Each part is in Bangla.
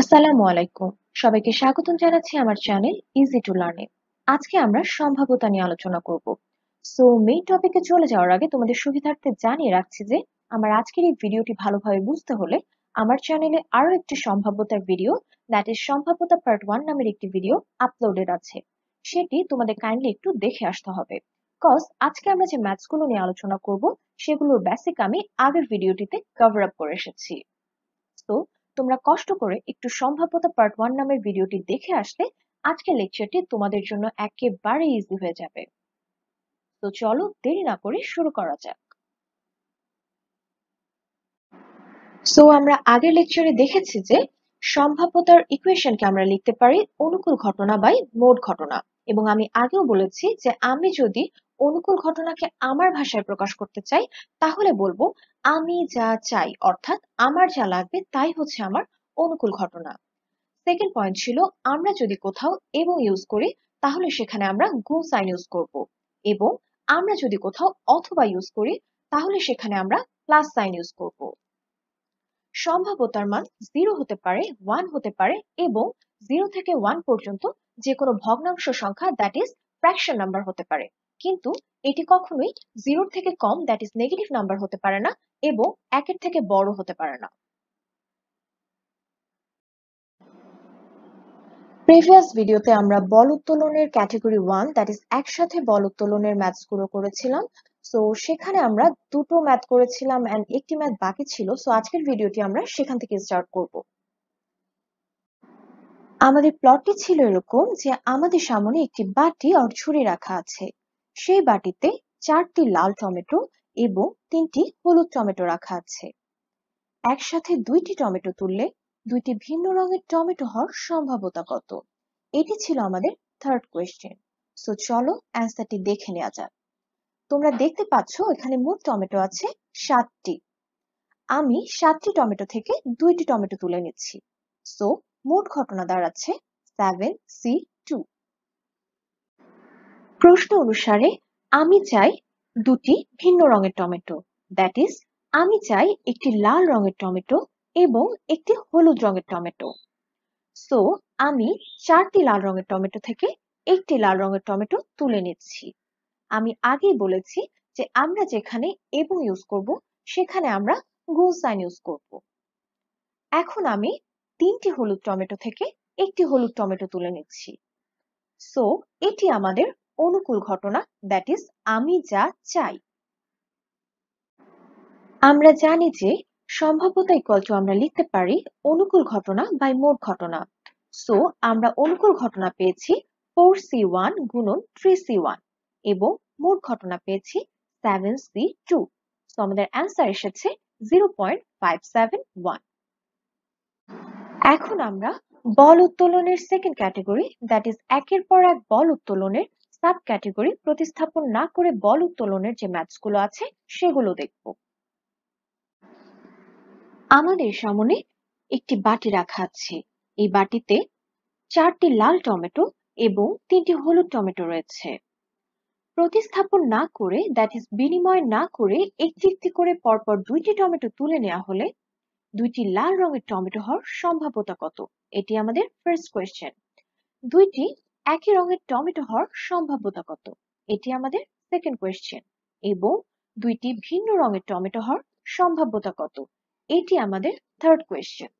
আসসালামু আলাইকুম সবাইকে স্বাগতম জানাচ্ছি আমার চ্যানেল ইজি টু লার্নে আজকে আমরা সম্ভাব্যতা নিয়ে আলোচনা করব সো মেইন টপিকে চলে যাওয়ার আগে তোমাদের সুবিধার্থে জানিয়ে রাখছি যে আমার আজকের এই ভিডিওটি ভালোভাবে বুঝতে হলে আমার চ্যানেলে আরও একটি সম্ভাব্যতার ভিডিও দ্যাট ইজ সম্ভাব্যতা পার্ট ওয়ান নামের একটি ভিডিও আপলোডেড আছে সেটি তোমাদের কাইন্ডলি একটু দেখে আসতে হবে কজ আজকে আমরা যে ম্যাথসগুলো নিয়ে আলোচনা করব সেগুলোর বেসিক আমি আগের ভিডিওটিতে কভার আপ করে এসেছি তো তোমরা কষ্ট করে একটু সম্ভাব্যতা পার্ট ওয়ান নামের ভিডিওটি দেখে আসলে আজকের লেকচারটি তোমাদের জন্য একেবারে ইজি হয়ে যাবে তো চলো দেরি না করে শুরু করা যাক সো আমরা আগের লেকচারে দেখেছি যে সম্ভাব্যতার ইকুয়েশনকে আমরা লিখতে পারি অনুকূল ঘটনা বাই মোট ঘটনা এবং আমি আগেও বলেছি যে আমি যদি অনুকূল ঘটনাকে আমার ভাষায় প্রকাশ করতে চাই তাহলে বলবো আমি যা চাই অর্থাৎ আমার যা লাগবে তাই হচ্ছে আমার অনুকূল ঘটনা সেকেন্ড পয়েন্ট ছিল আমরা যদি কোথাও এবং ইউজ করি তাহলে সেখানে আমরা গুণ সাইন ইউজ করব এবং আমরা যদি কোথাও অথবা ইউজ করি তাহলে সেখানে আমরা প্লাস সাইন ইউজ করব সম্ভাব্যতার মান জিরো হতে পারে ওয়ান হতে পারে এবং জিরো থেকে ওয়ান পর্যন্ত যে কোনো ভগ্নাংশ সংখ্যা দ্যাট ইজ ফ্র্যাকশন নাম্বার হতে পারে কিন্তু এটি কখনোই জিরোর থেকে কম দ্যাট ইজ নেগেটিভ নাম্বার হতে পারে না এবং একের থেকে বড় হতে পারে না প্রিভিয়াস ভিডিওতে আমরা বল উত্তোলনের ক্যাটাগরি ওয়ান দ্যাট ইজ একসাথে বল উত্তোলনের ম্যাথসগুলো করেছিলাম সো সেখানে আমরা দুটো ম্যাথ করেছিলাম অ্যান্ড একটি ম্যাথ বাকি ছিল সো আজকের ভিডিওটি আমরা সেখান থেকে স্টার্ট করব আমাদের প্লটটি ছিল এরকম যে আমাদের সামনে একটি বাটি আর ছুরি রাখা আছে সেই বাটিতে চারটি লাল টমেটো এবং তিনটি হলুদ টমেটো রাখা আছে। একসাথে দুইটি টমেটো তুললে দুইটি ভিন্ন রঙের টমেটো হওয়ার সম্ভাবতা কত? এটি ছিল আমাদের থার্ড কোয়েশ্চেন সো চলো অ্যান্সারটি দেখে নেওয়া যাক তোমরা দেখতে পাচ্ছ এখানে মোট টমেটো আছে সাতটি আমি সাতটি টমেটো থেকে দুইটি টমেটো তুলে নিচ্ছি সো মোট ঘটনা দাঁড়াচ্ছে সেভেন সি প্রশ্ন অনুসারে আমি চাই দুটি ভিন্ন রঙের টমেটো দ্যাট ইজ আমি চাই একটি লাল রঙের টমেটো এবং একটি হলুদ রঙের টমেটো সো আমি চারটি লাল রঙের টমেটো থেকে একটি লাল রঙের টমেটো তুলে নিচ্ছি আমি আগেই বলেছি যে আমরা যেখানে এবং ইউজ করব সেখানে আমরা গুণ সাইন ইউজ করব এখন আমি তিনটি হলুদ টমেটো থেকে একটি হলুদ টমেটো তুলে নিচ্ছি সো এটি আমাদের অনুকূল ঘটনা দ্যাট ইজ আমি যা চাই আমরা জানি যে সম্ভাব্যতা ইকুয়াল টু আমরা লিখতে পারি অনুকূল ঘটনা বাই মোট ঘটনা সো আমরা অনুকূল ঘটনা পেয়েছি ফোর সি ওয়ান গুণন থ্রি সি ওয়ান এবং মোট ঘটনা পেয়েছি সেভেন সি টু সো আমাদের অ্যান্সার এসেছে zero point five seven one এখন আমরা বল উত্তোলনের সেকেন্ড ক্যাটাগরি দ্যাট ইজ একের পর এক বল উত্তোলনের সাব-ক্যাটেগরি প্রতিস্থাপন না করে বল উত্তোলনের যে ম্যাচগুলো আছে সেগুলো দেখব আমাদের সামনে একটি বাটি রাখা আছে এই বাটিতে চারটি লাল টমেটো এবং তিনটি হলুদ টমেটো রয়েছে প্রতিস্থাপন না করে দ্যাট ইজ বিনিময় না করে একটি একটি করে পরপর দুইটি টমেটো তুলে নেওয়া হলে দুইটি লাল রঙের টমেটো হওয়ার সম্ভাব্যতা কত এটি আমাদের ফার্স্ট কোয়েশ্চেন দুইটি একই রঙের টমেটো হওয়ার সম্ভাব্যতা কত এটি আমাদের সেকেন্ড কোয়েশ্চেন এবং দুইটি ভিন্ন রঙের টমেটো হওয়ার সম্ভাব্যতা কত এটি আমাদের থার্ড কোয়েশ্চেন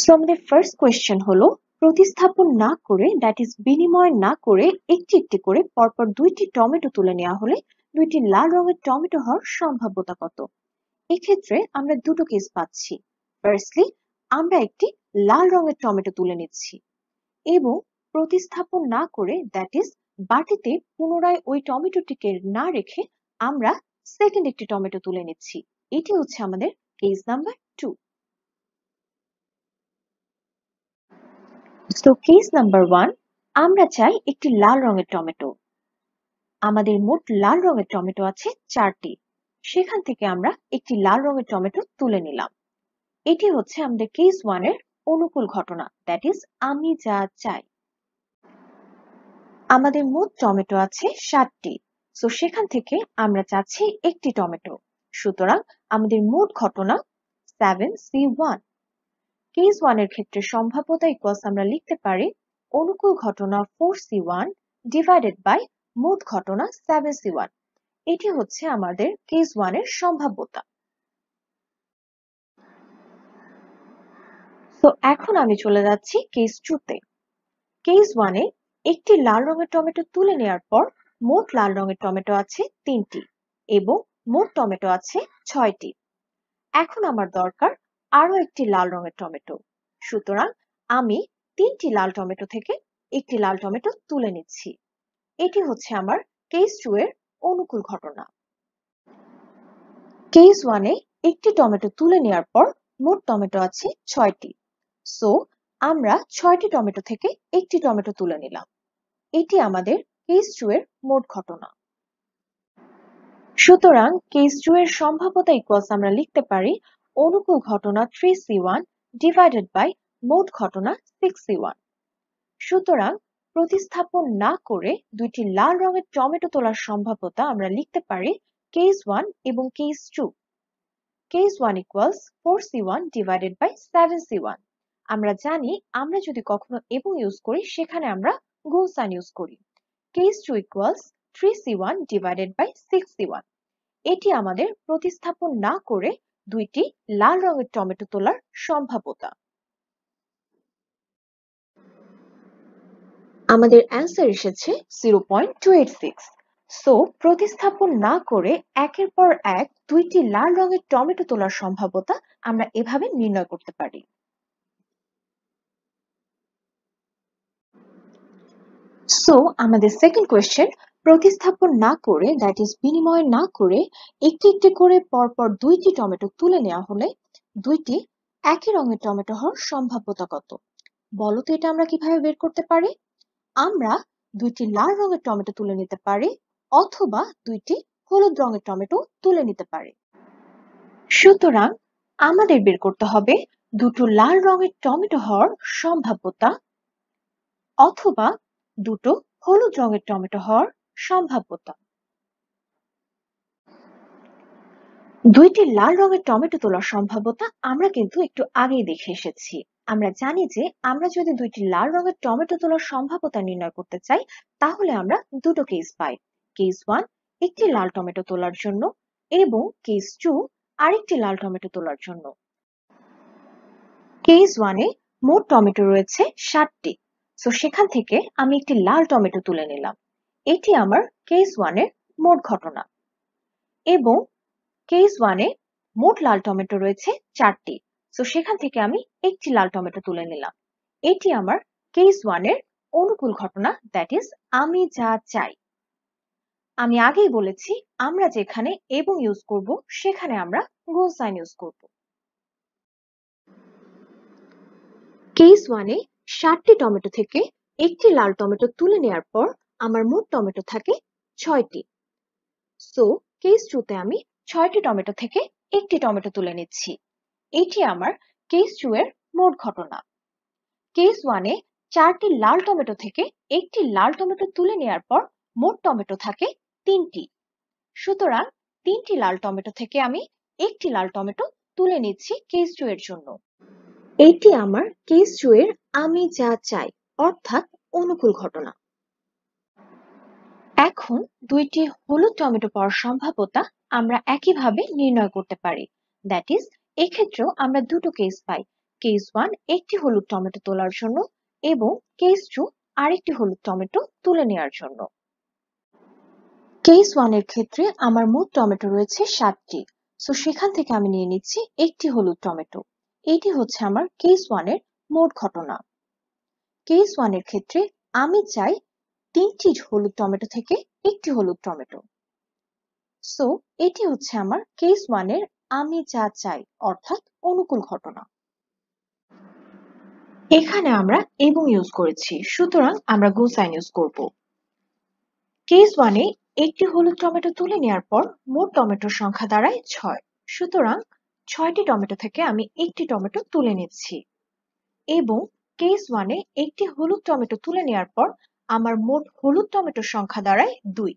সো আমাদের ফার্স্ট কোয়েশ্চেন হলো প্রতিস্থাপন না করে দ্যাট ইজ বিনিময় না করে একটি একটি করে পরপর দুইটি টমেটো তুলে নেওয়া হলে দুইটি লাল রঙের টমেটো হওয়ার সম্ভাব্যতা কত এক্ষেত্রে আমরা দুটো কেস পাচ্ছি ফার্স্টলি আমরা একটি লাল রঙের টমেটো তুলে নিচ্ছি এবং প্রতিস্থাপন না করে দ্যাট ইজ বাটিতে পুনরায় ওই টমেটোটিকে না রেখে আমরা সেকেন্ড একটি টমেটো তুলে নিচ্ছি এটি হচ্ছে আমাদের কেস নাম্বার টু তো কেস নাম্বার ওয়ান আমরা চাই একটি লাল রঙের টমেটো আমাদের মোট লাল রঙের টমেটো আছে চারটি সেখান থেকে আমরা একটি লাল রঙের টমেটো তুলে নিলাম এটি হচ্ছে আমাদের কেস ওয়ানের অনুকূল ঘটনা দ্যাট ইজ আমি যা চাই আমাদের মোট টমেটো আছে সাতটি সো সেখান থেকে আমরা চাচ্ছি একটি টমেটো সুতরাং আমাদের মোট ঘটনা সেভেন সি ওয়ান কেস ওয়ানের ক্ষেত্রে সম্ভাব্যতা ইকুয়ালস আমরা লিখতে পারি অনুকূল ঘটনা four C one divided by মোট ঘটনা সেভেন সি ওয়ান এটি হচ্ছে আমাদের কেস ওয়ানের সম্ভাব্যতা সো এখন আমি চলে যাচ্ছি কেস টুতে কেস ওয়ানে একটি লাল রঙের টমেটো তুলে নেওয়ার পর মোট লাল রঙের টমেটো আছে তিনটি এবং মোট টমেটো আছে ছয়টি এখন আমার দরকার আরও একটি লাল রঙের টমেটো সুতরাং আমি তিনটি লাল টমেটো থেকে একটি লাল টমেটো তুলে নিচ্ছি এটি হচ্ছে আমার কেস টু এর অনুকূল ঘটনা কেস ওয়ানে একটি টমেটো তুলে নেওয়ার পর মোট টমেটো আছে ছয়টি সো আমরা ছয়টি টমেটো থেকে একটি টমেটো তুলে নিলাম এটি আমাদের কেস টু এর মোট ঘটনা সুতরাং কেস টু এর সম্ভাব্যতা ইকুয়ালস আমরা লিখতে পারি অনুকূল ঘটনা three C one divided by মোট ঘটনা সিক্স সি ওয়ান সুতরাং প্রতিস্থাপন না করে দুইটি লাল রঙের টমেটো তোলার সম্ভাব্যতা আমরা লিখতে পারি কেস ওয়ান এবং case two case one equals four C one divided by seven C one আমরা জানি আমরা যদি কখনো এবং ইউজ করি সেখানে আমরা গো সাইন ইউজ করি case two equals three C one divided by six C one এটি আমাদের প্রতিস্থাপন না করে দুইটি লাল রঙের টমেটো তোলার সম্ভাব্যতা আমাদের অ্যান্সার এসেছে zero point two eight six so প্রতিস্থাপন না করে একের পর এক দুইটি লাল রঙের টমেটো তোলার সম্ভাব্যতা আমরা এভাবে নির্ণয় করতে পারি সো আমাদের সেকেন্ড কোয়েশ্চেন প্রতিস্থাপন না করে দ্যাট ইজ বিনিময় না করে একটি একটি করে পরপর দুইটি টমেটো তুলে নেওয়া হলে দুইটি একই রঙের টমেটো হওয়ার সম্ভাব্যতা কত বলো তো এটা আমরা কিভাবে বের করতে পারি আমরা দুইটি লাল রঙের টমেটো তুলে নিতে পারি অথবা দুইটি হলুদ রঙের টমেটো তুলে নিতে পারি সুতরাং আমাদের বের করতে হবে দুটো লাল রঙের টমেটো হওয়ার সম্ভাব্যতা অথবা দুটো হলুদ রঙের টমেটো হওয়ার সম্ভাব্যতা দুইটি লাল রঙের টমেটো তোলার সম্ভাব্যতা আমরা কিন্তু একটু আগেই দেখে এসেছি আমরা জানি যে আমরা যদি দুইটি লাল রঙের টমেটো তোলার সম্ভাব্যতা নির্ণয় করতে চাই তাহলে আমরা দুটো কেস পাই কেস ওয়ান একটি লাল টমেটো তোলার জন্য এবং কেস টু আরেকটি লাল টমেটো তোলার জন্য কেস ওয়ানে মোট টমেটো রয়েছে ষাটটি সো সেখান থেকে আমি একটি লাল টমেটো তুলে নিলাম এটি আমার কেস ওয়ানের মোট ঘটনা এবং কেস ওয়ানে মোট লাল টমেটো রয়েছে চারটি সো সেখান থেকে আমি একটি লাল টমেটো তুলে নিলাম এটি আমার কেস ওয়ানের অনুকূল ঘটনা দ্যাট ইজ আমি যা চাই আমি আগেই বলেছি আমরা যেখানে এবং ইউজ করব সেখানে আমরা গোল সাইন ইউজ করব কেস ওয়ানে ষাটটি টমেটো থেকে একটি লাল টমেটো তুলে নেয়ার পর আমার মোট টমেটো থাকে ছয়টি সো কেস টুতে আমি ছয়টি টমেটো থেকে একটি টমেটো তুলে নিচ্ছি এটি আমার কেস টু এর মোট ঘটনা কেস ওয়ানে চারটি লাল টমেটো থেকে একটি লাল টমেটো তুলে নেয়ার পর মোট টমেটো থাকে তিনটি সুতরাং তিনটি লাল টমেটো থেকে আমি একটি লাল টমেটো তুলে নিচ্ছি কেস টু এর জন্য এটি আমার কেস টু এর আমি যা চাই অর্থাৎ অনুকূল ঘটনা এখন দুইটি হলুদ টমেটো পাওয়ার সম্ভাব্যতা আমরা একইভাবে নির্ণয় করতে পারি দ্যাট ইজ এক্ষেত্রেও আমরা দুটো কেস পাই কেস ওয়ান একটি হলুদ টমেটো তোলার জন্য এবং কেস টু আরেকটি হলুদ টমেটো তুলে নেওয়ার জন্য কেস ওয়ানের ক্ষেত্রে আমার মোট টমেটো রয়েছে সাতটি সো সেখান থেকে আমি নিয়ে নিচ্ছি একটি হলুদ টমেটো এটি হচ্ছে আমার কেস ওয়ানের মোট ঘটনা কেস ওয়ানের ক্ষেত্রে আমি চাই তিনটি হলুদ টমেটো থেকে একটি হলুদ টমেটো সো এটি হচ্ছে আমার কেস ওয়ানের আমি যা চাই অর্থাৎ অনুকূল ঘটনা এখানে আমরা এবং ইউজ করেছি সুতরাং আমরা গোসাইন ইউজ করব কেস ওয়ানে একটি হলুদ টমেটো তুলে নেওয়ার পর মোট টমেটোর সংখ্যা দাঁড়ায় ছয় সুতরাং ছয়টি টমেটো থেকে আমি একটি টমেটো তুলে নিচ্ছি এবং কেস ওয়ানে একটি হলুদ টমেটো তুলে নেওয়ার পর আমার মোট হলুদ টমেটোর সংখ্যা দাঁড়ায় দুই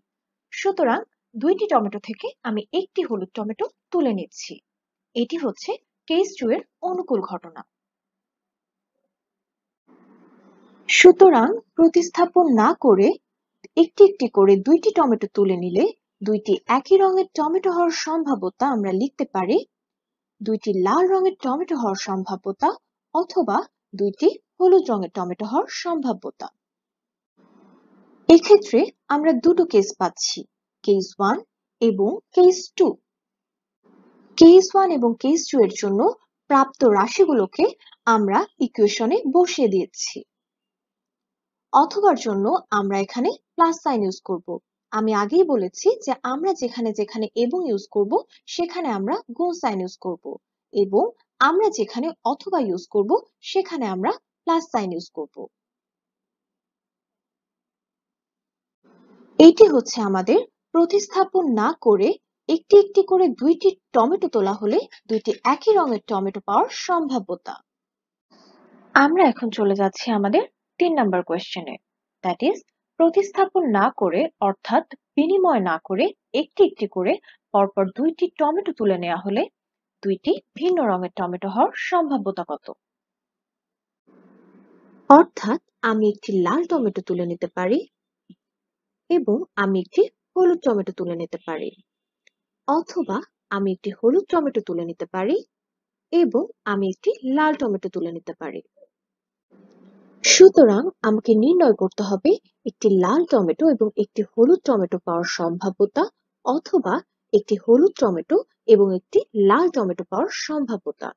সুতরাং দুইটি টমেটো থেকে আমি একটি হলুদ টমেটো তুলে নিচ্ছি এটি হচ্ছে কেস টু এর অনুকূল ঘটনা সুতরাং প্রতিস্থাপন না করে একটি একটি করে দুইটি টমেটো তুলে নিলে দুইটি একই রঙের টমেটো হওয়ার সম্ভাব্যতা আমরা লিখতে পারি দুইটি লাল রঙের টমেটো হওয়ার সম্ভাব্যতা অথবা দুইটি হলুদ রঙের টমেটো হওয়ার সম্ভাব্যতা এক্ষেত্রে আমরা দুটো কেস পাচ্ছি কেস ওয়ান এবং কেস টু কেস ওয়ান এবং কেস টু এর জন্য প্রাপ্ত রাশিগুলোকে আমরা ইকুয়েশনে বসিয়ে দিয়েছি অথবার জন্য আমরা এখানে প্লাস সাইন ইউজ করব আমি আগেই বলেছি যে আমরা যেখানে যেখানে এবং ইউজ করব সেখানে আমরা গো সাইন ইউজ করব এবং আমরা যেখানে অথবা ইউজ করব সেখানে আমরা প্লাস সাইন ইউজ করব এটি হচ্ছে আমাদের প্রতিস্থাপন না করে একটি একটি করে দুইটি টমেটো তোলা হলে দুইটি একই রঙের টমেটো পাওয়ার সম্ভাব্যতা আমরা এখন চলে যাচ্ছি আমাদের তিন নাম্বার কোয়েশ্চেনে দ্যাট ইজ প্রতিস্থাপন না করে অর্থাৎ বিনিময় না করে একটি একটি করে পরপর দুইটি টমেটো তুলে নেওয়া হলে দুইটি ভিন্ন রঙের টমেটো হওয়ার সম্ভাব্যতা কত অর্থাৎ আমি একটি লাল টমেটো তুলে নিতে পারি এবং আমি একটি হলুদ টমেটো তুলে নিতে পারি অথবা আমি একটি হলুদ টমেটো তুলে নিতে পারি এবং আমি একটি লাল টমেটো তুলে নিতে পারি সুতরাং আমাকে নির্ণয় করতে হবে একটি লাল টমেটো এবং একটি হলুদ টমেটো পাওয়ার সম্ভাব্যতা অথবা একটি হলুদ টমেটো এবং একটি লাল টমেটো পাওয়ার সম্ভাব্যতা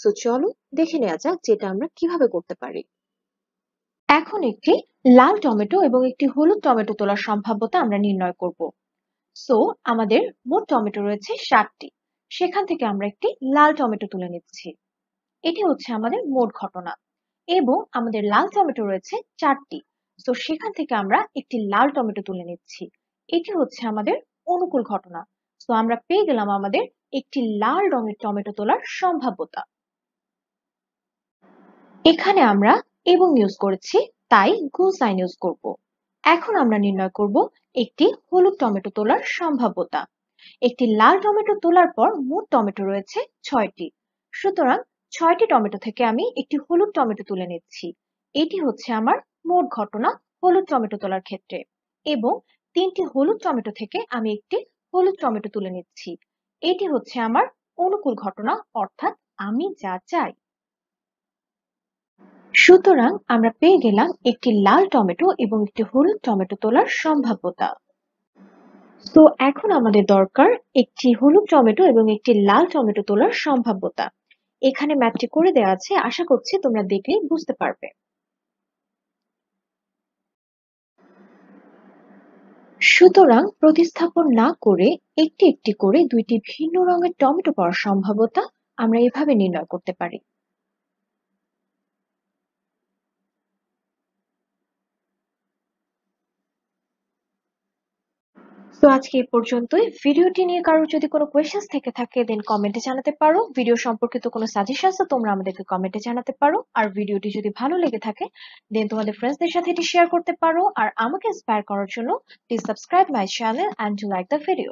সো চলো দেখে নেওয়া যাক যেটা আমরা কিভাবে করতে পারি এখন একটি লাল টমেটো এবং একটি হলুদ টমেটো তোলার সম্ভাব্যতা আমরা নির্ণয় করব সো আমাদের মোট টমেটো রয়েছে ষাটটি সেখান থেকে আমরা একটি লাল টমেটো তুলে নিচ্ছি এটি হচ্ছে আমাদের মোট ঘটনা এবং আমাদের লাল টমেটো রয়েছে চারটি তো সেখান থেকে আমরা একটি লাল টমেটো তুলে নিচ্ছি এটি হচ্ছে আমাদের অনুকূল ঘটনা তো আমরা পেয়ে গেলাম আমাদের একটি লাল রঙের টমেটো তোলার সম্ভাব্যতা এখানে আমরা এবং ইউজ করেছি তাই গু সাইন ইউজ করব এখন আমরা নির্ণয় করব একটি হলুদ টমেটো তোলার সম্ভাব্যতা একটি লাল টমেটো তোলার পর মোট টমেটো রয়েছে ছয়টি সুতরাং ছয়টি টমেটো থেকে আমি একটি হলুদ টমেটো তুলে নিচ্ছি এটি হচ্ছে আমার মোট ঘটনা হলুদ টমেটো তোলার ক্ষেত্রে এবং তিনটি হলুদ টমেটো থেকে আমি একটি হলুদ টমেটো তুলে নিচ্ছি এটি হচ্ছে আমার অনুকূল ঘটনা অর্থাৎ আমি যা চাই সুতরাং আমরা পেয়ে গেলাম একটি লাল টমেটো এবং একটি হলুদ টমেটো তোলার সম্ভাব্যতা তো এখন আমাদের দরকার একটি হলুদ টমেটো এবং একটি লাল টমেটো তোলার সম্ভাব্যতা এখানে ম্যাপটি করে দেওয়া আছে আশা করছি তোমরা দেখলেই বুঝতে পারবে সুতরাং প্রতিস্থাপন না করে একটি একটি করে দুইটি ভিন্ন রঙের টমেটো পাওয়ার সম্ভাব্যতা আমরা এভাবে নির্ণয় করতে পারি তো আজকে এই পর্যন্তই ভিডিওটি নিয়ে কারোর যদি কোনো কোয়েশ্চেন থেকে থাকে দেন কমেন্টে জানাতে পারো ভিডিও সম্পর্কিত কোনো সাজেশন তোমরা আমাদেরকে কমেন্টে জানাতে পারো আর ভিডিওটি যদি ভালো লেগে থাকে দেন তোমাদের ফ্রেন্ডসদের সাথে এটি শেয়ার করতে পারো আর আমাকে ইন্সপায়ার করার জন্য please subscribe my channel and to like the video